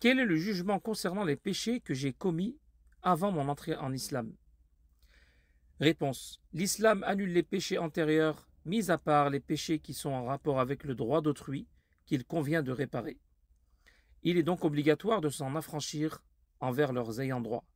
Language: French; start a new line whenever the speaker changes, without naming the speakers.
Quel est le jugement concernant les péchés que j'ai commis avant mon entrée en islam Réponse. L'islam annule les péchés antérieurs, mis à part les péchés qui sont en rapport avec le droit d'autrui qu'il convient de réparer. Il est donc obligatoire de s'en affranchir envers leurs ayants droit.